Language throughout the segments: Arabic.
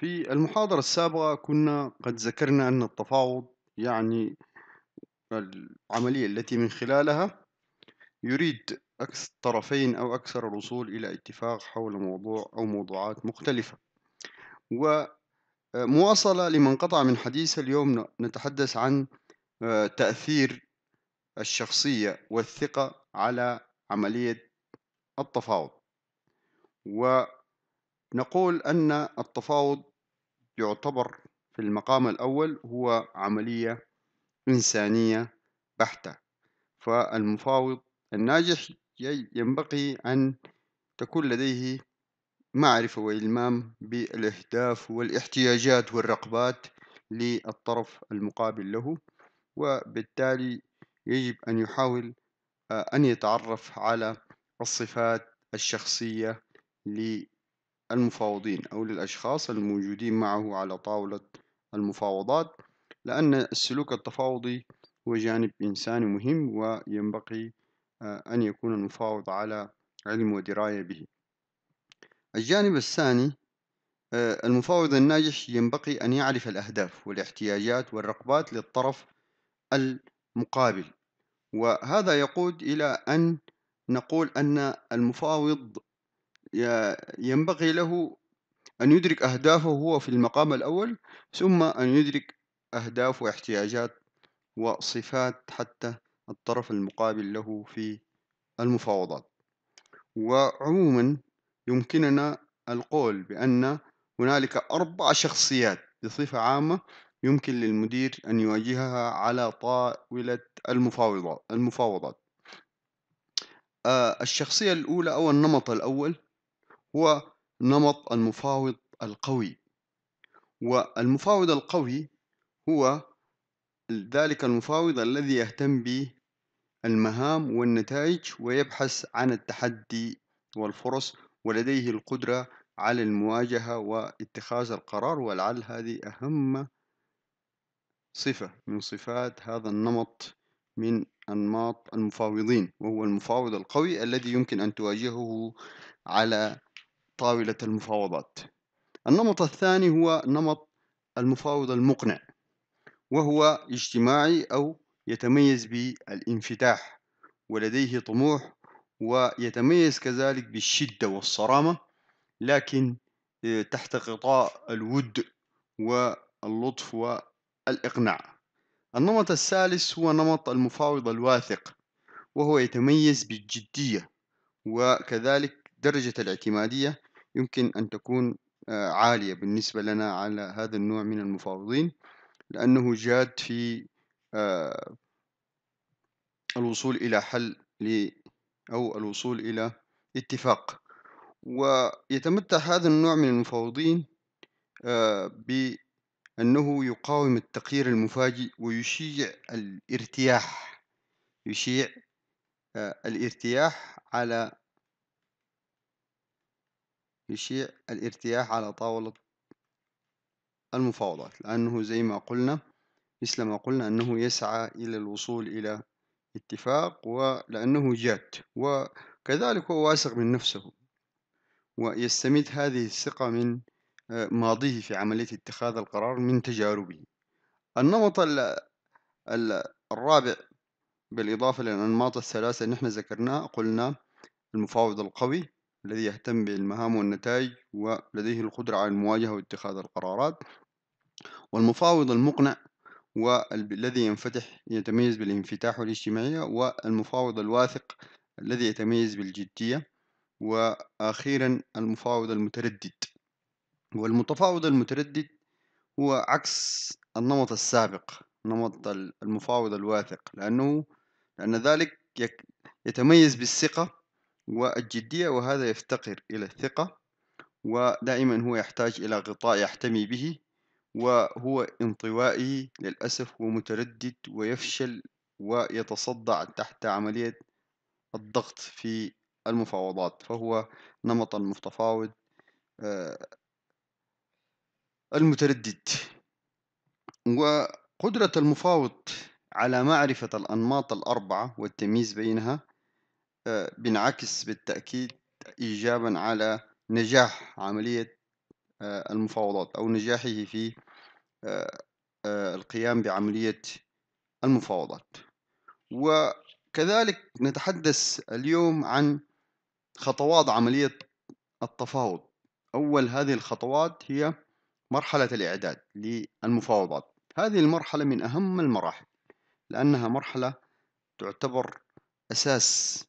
في المحاضرة السابقة كنا قد ذكرنا أن التفاوض يعني العملية التي من خلالها يريد الطرفين أو أكثر الوصول إلى اتفاق حول موضوع أو موضوعات مختلفة ومواصلة لمن قطع من حديث اليوم نتحدث عن آه، تأثير الشخصية والثقة على عملية التفاوض و نقول أن التفاوض يعتبر في المقام الأول هو عملية إنسانية بحتة فالمفاوض الناجح ينبغي أن تكون لديه معرفة وإلمام بالأهداف والاحتياجات والرغبات للطرف المقابل له وبالتالي يجب أن يحاول آه، أن يتعرف على الصفات الشخصية المفاوضين أو للأشخاص الموجودين معه على طاولة المفاوضات لأن السلوك التفاوضي هو جانب إنساني مهم وينبغي آه، أن يكون المفاوض على علم ودراية به الجانب الثاني آه، المفاوض الناجح ينبغي أن يعرف الأهداف والاحتياجات والرغبات للطرف المقابل وهذا يقود إلى أن نقول أن المفاوض ينبغي له أن يدرك أهدافه هو في المقام الأول ثم أن يدرك أهداف واحتياجات وصفات حتى الطرف المقابل له في المفاوضات وعموما يمكننا القول بأن هنالك أربع شخصيات بصفة عامة يمكن للمدير أن يواجهها على طاولة المفاوضات آه، الشخصية الأولى أو النمط الأول هو نمط المفاوض القوي والمفاوض القوي هو ذلك المفاوض الذي يهتم بالمهام والنتائج ويبحث عن التحدي والفرص ولديه القدرة على المواجهة واتخاذ القرار ولعل هذه أهم صفة من صفات هذا النمط من أنماط المفاوضين وهو المفاوض القوي الذي يمكن أن تواجهه على طاولة المفاوضات النمط الثاني هو نمط المفاوض المقنع وهو اجتماعي أو يتميز بالانفتاح ولديه طموح ويتميز كذلك بالشدة والصرامة لكن آه، تحت غطاء الود واللطف والإقناع النمط الثالث هو نمط المفاوض الواثق وهو يتميز بالجدية وكذلك درجة الاعتمادية يمكن أن تكون آه، عالية بالنسبة لنا على هذا النوع من المفاوضين لأنه جاد في آه، الوصول إلى حل أو الوصول إلى اتفاق ويتمتع هذا النوع من المفاوضين آه، بأنه يقاوم التقيير المفاجئ ويشيع الارتياح يشيع الارتياح على يشيع الارتياح على طاولة المفاوضات لأنه زي ما قلنا مثل ما قلنا أنه يسعى إلى الوصول إلى اتفاق ولأنه جاد وكذلك هو واثق من نفسه ويستمد هذه الثقة من آه، ماضيه في عملية اتخاذ القرار من تجاربه النمط الرابع بالإضافة للأنماط الثلاثة اللي نحن ذكرناه قلنا المفاوض القوي الذي يهتم بالمهام والنتائج ولديه القدرة على المواجهة واتخاذ القرارات والمفاوض المقنع والذي ينفتح يتميز بالانفتاح والاجتماعية والمفاوض الواثق الذي يتميز بالجدية وأخيرا المفاوض المتردد والمتفاوض المتردد هو عكس النمط السابق نمط المفاوض الواثق لأنه لأن ذلك يتميز بالثقة والجدية وهذا يفتقر إلى الثقة ودائما هو يحتاج إلى غطاء يحتمي به وهو انطوائي للأسف ومتردد ويفشل ويتصدع تحت عملية الضغط في المفاوضات فهو نمط المتفاوض آه، المتردد وقدرة المفاوض على معرفة الأنماط الأربعة والتمييز بينها آه، بينعكس بالتأكيد إيجابا على نجاح عملية آه، المفاوضات أو نجاحه في آه، القيام بعملية المفاوضات وكذلك نتحدث اليوم عن خطوات عملية التفاوض أول هذه الخطوات هي مرحلة الإعداد للمفاوضات هذه المرحلة من أهم المراحل لأنها مرحلة تعتبر أساس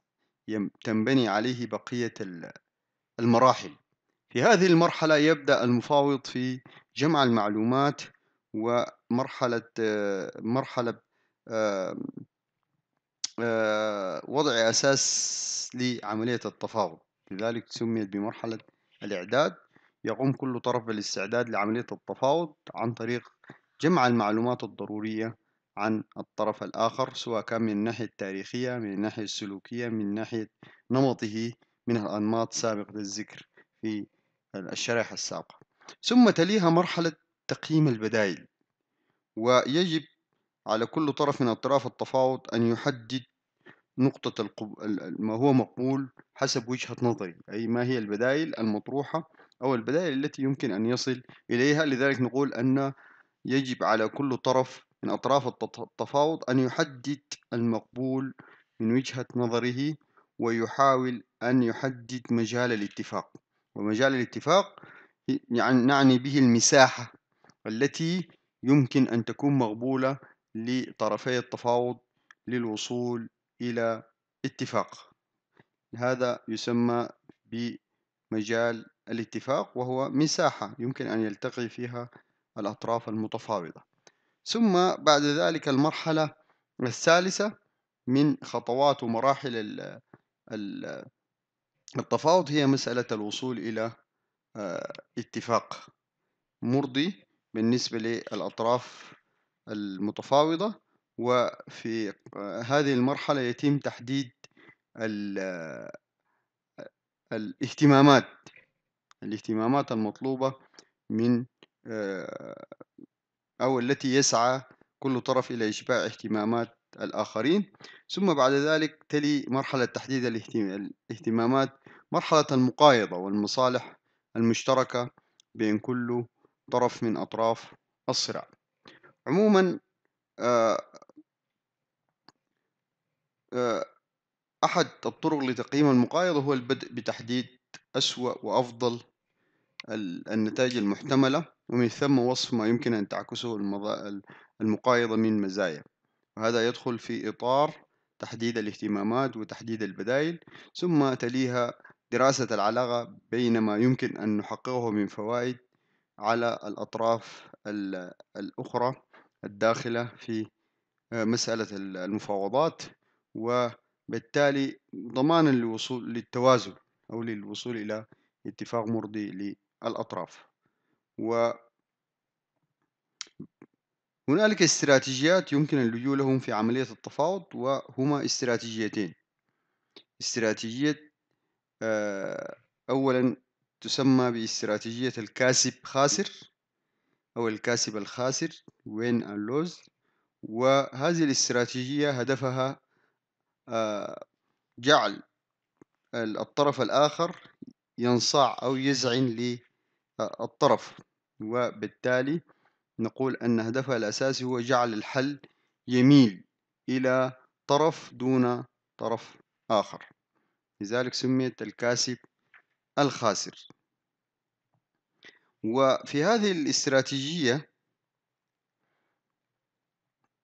تنبني عليه بقية المراحل في هذه المرحلة يبدأ المفاوض في جمع المعلومات ومرحلة مرحلة وضع أساس لعملية التفاوض لذلك سميت بمرحلة الإعداد يقوم كل طرف بالاستعداد لعملية التفاوض عن طريق جمع المعلومات الضرورية عن الطرف الآخر سواء كان من الناحية التاريخية من الناحية السلوكية من ناحية نمطه من الأنماط سابقة الذكر في الشرائح السابقة ثم تليها مرحلة تقييم البدائل ويجب على كل طرف من أطراف التفاوض أن يحدد نقطة القب... ما هو مقبول حسب وجهة نظري أي ما هي البدائل المطروحة أو البدائل التي يمكن أن يصل إليها لذلك نقول أن يجب على كل طرف من أطراف التفاوض أن يحدد المقبول من وجهة نظره ويحاول أن يحدد مجال الاتفاق ومجال الاتفاق يعني نعني به المساحة التي يمكن أن تكون مقبولة لطرفي التفاوض للوصول إلى اتفاق هذا يسمى بمجال الاتفاق وهو مساحة يمكن أن يلتقي فيها الأطراف المتفاوضة ثم بعد ذلك المرحلة الثالثة من خطوات ومراحل التفاوض هي مسألة الوصول إلى آه، اتفاق مرضي بالنسبة للأطراف المتفاوضة وفي آه، هذه المرحلة يتم تحديد آه، الاهتمامات الاهتمامات المطلوبة من أو التي يسعى كل طرف إلى إشباع اهتمامات الآخرين ثم بعد ذلك تلي مرحلة تحديد الاهتمامات مرحلة المقايضة والمصالح المشتركة بين كل طرف من أطراف الصراع عموما آه، آه، أحد الطرق لتقييم المقايضة هو البدء بتحديد أسوأ وأفضل النتائج المحتملة ومن ثم وصف ما يمكن أن تعكسه المقايضة من مزايا وهذا يدخل في إطار تحديد الاهتمامات وتحديد البدائل ثم تليها دراسة العلاقة بين ما يمكن أن نحققه من فوائد على الأطراف الأخرى الداخلة في آه، مسألة المفاوضات وبالتالي ضمانا للوصول للتوازن أو للوصول إلى اتفاق مرضي للأطراف و هنالك استراتيجيات يمكن اللجوء لهم في عملية التفاوض وهما استراتيجيتين استراتيجية آه، أولا تسمى باستراتيجية الكاسب خاسر أو الكاسب الخاسر وين lose وهذه الاستراتيجية هدفها آه، جعل الطرف الآخر ينصاع أو يزعن للطرف وبالتالي نقول أن هدفها الأساسي هو جعل الحل يميل إلى طرف دون طرف آخر لذلك سميت الكاسب الخاسر وفي هذه الاستراتيجية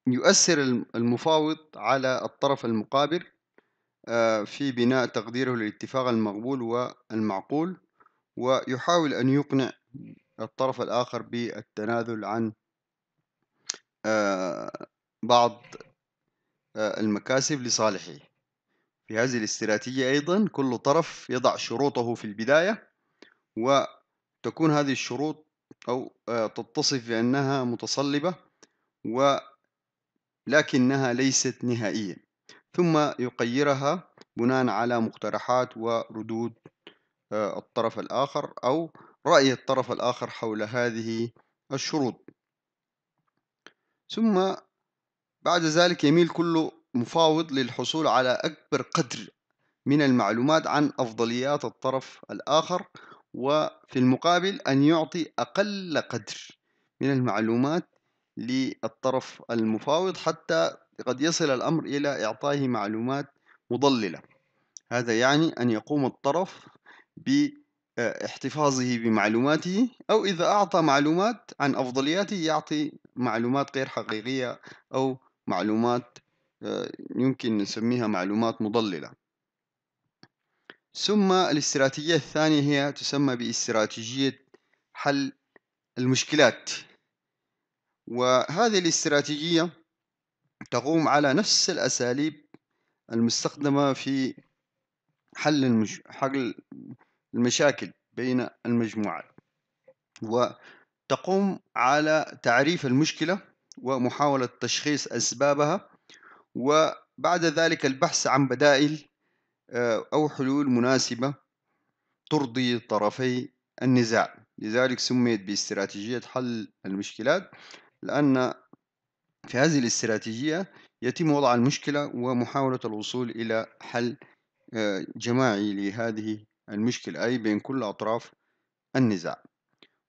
يؤثر المفاوض على الطرف المقابل آه، في بناء تقديره للاتفاق المقبول والمعقول ويحاول أن يقنع الطرف الآخر بالتنازل عن آه، بعض آه، المكاسب لصالحه في هذه الاستراتيجية أيضا كل طرف يضع شروطه في البداية وتكون هذه الشروط أو آه، تتصف بأنها متصلبة ولكنها ليست نهائية ثم يقيرها بناء على مقترحات وردود الطرف الآخر أو رأي الطرف الآخر حول هذه الشروط ثم بعد ذلك يميل كل مفاوض للحصول على أكبر قدر من المعلومات عن أفضليات الطرف الآخر وفي المقابل أن يعطي أقل قدر من المعلومات للطرف المفاوض حتى قد يصل الأمر إلى إعطائه معلومات مضللة هذا يعني أن يقوم الطرف ب احتفاظه بمعلوماته أو إذا أعطى معلومات عن أفضلياته يعطي معلومات غير حقيقية أو معلومات آه، يمكن نسميها معلومات مضللة ثم الاستراتيجية الثانية هي تسمى باستراتيجية حل المشكلات وهذه الاستراتيجية تقوم على نفس الأساليب المستخدمة في حل المش... حل المشاكل بين المجموعات وتقوم على تعريف المشكلة ومحاولة تشخيص أسبابها وبعد ذلك البحث عن بدائل آه، أو حلول مناسبة ترضي طرفي النزاع لذلك سميت باستراتيجية حل المشكلات لأن في هذه الاستراتيجية يتم وضع المشكلة ومحاولة الوصول إلى حل آه، جماعي لهذه المشكل أي بين كل أطراف النزاع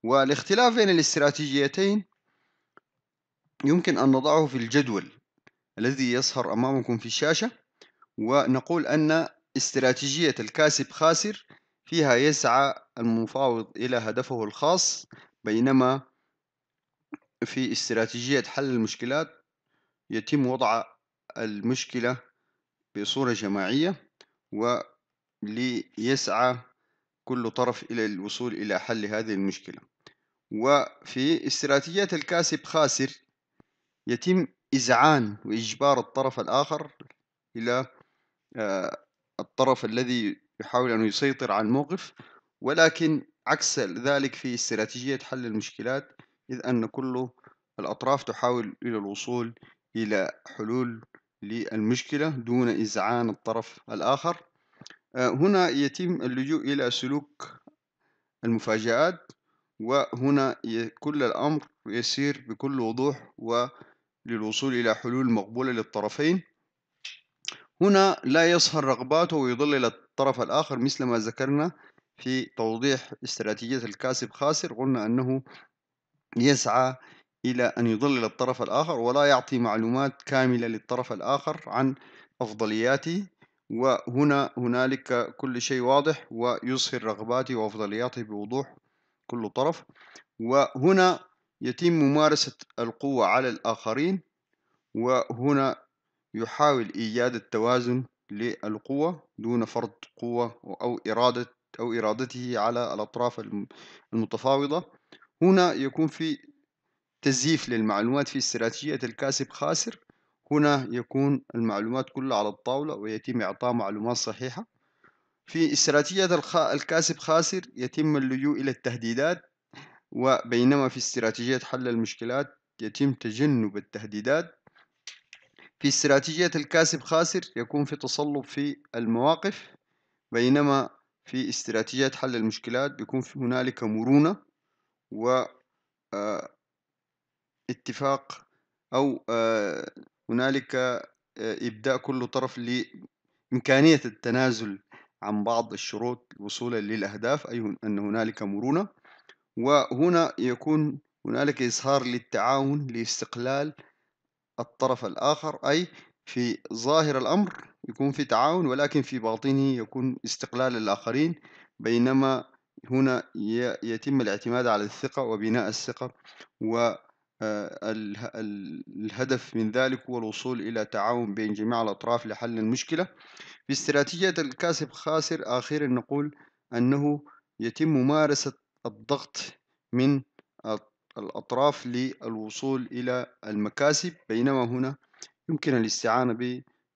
والاختلاف بين الاستراتيجيتين يمكن أن نضعه في الجدول الذي يظهر أمامكم في الشاشة ونقول أن استراتيجية الكاسب خاسر فيها يسعى المفاوض إلى هدفه الخاص بينما في استراتيجية حل المشكلات يتم وضع المشكلة بصورة جماعية و ليسعى كل طرف إلى الوصول إلى حل هذه المشكلة وفي استراتيجية الكاسب خاسر يتم إزعان وإجبار الطرف الآخر إلى آه، الطرف الذي يحاول أن يسيطر على الموقف ولكن عكس ذلك في استراتيجية حل المشكلات إذ أن كل الأطراف تحاول إلى الوصول إلى حلول للمشكلة دون إزعان الطرف الآخر هنا يتم اللجوء إلى سلوك المفاجآت وهنا كل الأمر يسير بكل وضوح وللوصول إلى حلول مقبولة للطرفين هنا لا يصهر رغباته ويضلل الطرف الآخر مثل ما ذكرنا في توضيح استراتيجية الكاسب خاسر قلنا أنه يسعى إلى أن يضلل الطرف الآخر ولا يعطي معلومات كاملة للطرف الآخر عن أفضلياته وهنا هنالك كل شيء واضح ويظهر رغباته وأفضلياته بوضوح كل طرف وهنا يتم ممارسة القوة على الآخرين وهنا يحاول إيجاد التوازن للقوة دون فرض قوة أو إرادة أو إرادته على الأطراف المتفاوضة هنا يكون في تزييف للمعلومات في استراتيجية الكاسب خاسر هنا يكون المعلومات كلها على الطاولة ويتم إعطاء معلومات صحيحة في استراتيجية الكاسب خاسر يتم اللجوء إلى التهديدات وبينما في استراتيجية حل المشكلات يتم تجنب التهديدات في استراتيجية الكاسب خاسر يكون في تصلب في المواقف بينما في استراتيجية حل المشكلات بيكون هنالك مرونة و آه، اتفاق أو آه، هنالك آه، إبداء كل طرف لإمكانية التنازل عن بعض الشروط وصولا للأهداف أي أن هنالك مرونة وهنا يكون هنالك إظهار للتعاون لاستقلال الطرف الآخر أي في ظاهر الأمر يكون في تعاون ولكن في باطنه يكون استقلال الآخرين بينما هنا يتم الاعتماد على الثقة وبناء الثقة و آه، الهدف من ذلك هو الوصول إلى تعاون بين جميع الأطراف لحل المشكلة في استراتيجية الكاسب خاسر أخيرا نقول أنه يتم ممارسة الضغط من الأطراف للوصول إلى المكاسب بينما هنا يمكن الاستعانة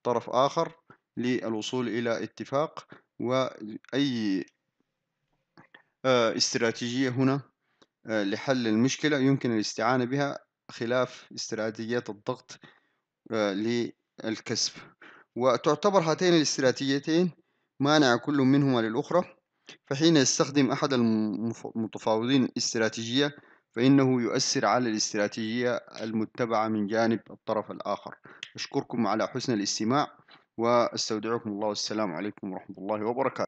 بطرف آخر للوصول إلى اتفاق وأي آه، استراتيجية هنا آه، لحل المشكلة يمكن الاستعانة بها خلاف استراتيجيات الضغط آه، للكسب وتعتبر هاتين الاستراتيجيتين مانع كل منهما للأخرى فحين يستخدم أحد المتفاوضين استراتيجية فإنه يؤثر على الاستراتيجية المتبعة من جانب الطرف الآخر أشكركم على حسن الاستماع وأستودعكم الله والسلام عليكم ورحمة الله وبركاته